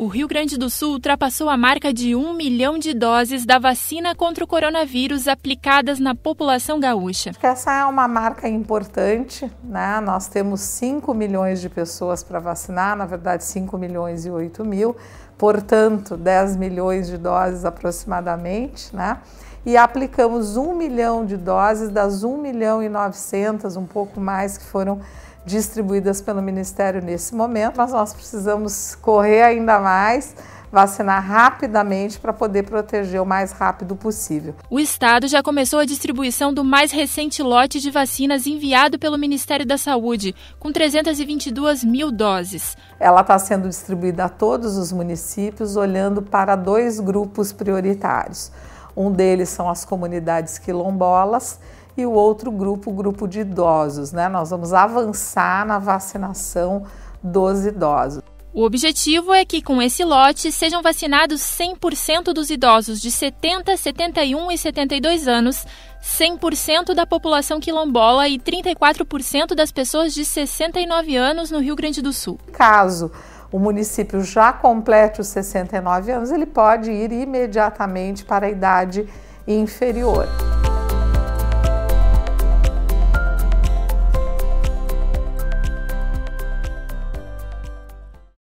O Rio Grande do Sul ultrapassou a marca de 1 milhão de doses da vacina contra o coronavírus aplicadas na população gaúcha. Essa é uma marca importante, né? Nós temos 5 milhões de pessoas para vacinar, na verdade 5 milhões e 8 mil, portanto 10 milhões de doses aproximadamente, né? E aplicamos 1 milhão de doses das 1 milhão e 900, um pouco mais que foram distribuídas pelo Ministério nesse momento, mas nós precisamos correr ainda mais mais vacinar rapidamente para poder proteger o mais rápido possível. O estado já começou a distribuição do mais recente lote de vacinas enviado pelo Ministério da Saúde, com 322 mil doses. Ela está sendo distribuída a todos os municípios, olhando para dois grupos prioritários. Um deles são as comunidades quilombolas e o outro grupo, o grupo de idosos. Né? Nós vamos avançar na vacinação dos idosos. O objetivo é que, com esse lote, sejam vacinados 100% dos idosos de 70, 71 e 72 anos, 100% da população quilombola e 34% das pessoas de 69 anos no Rio Grande do Sul. Caso o município já complete os 69 anos, ele pode ir imediatamente para a idade inferior.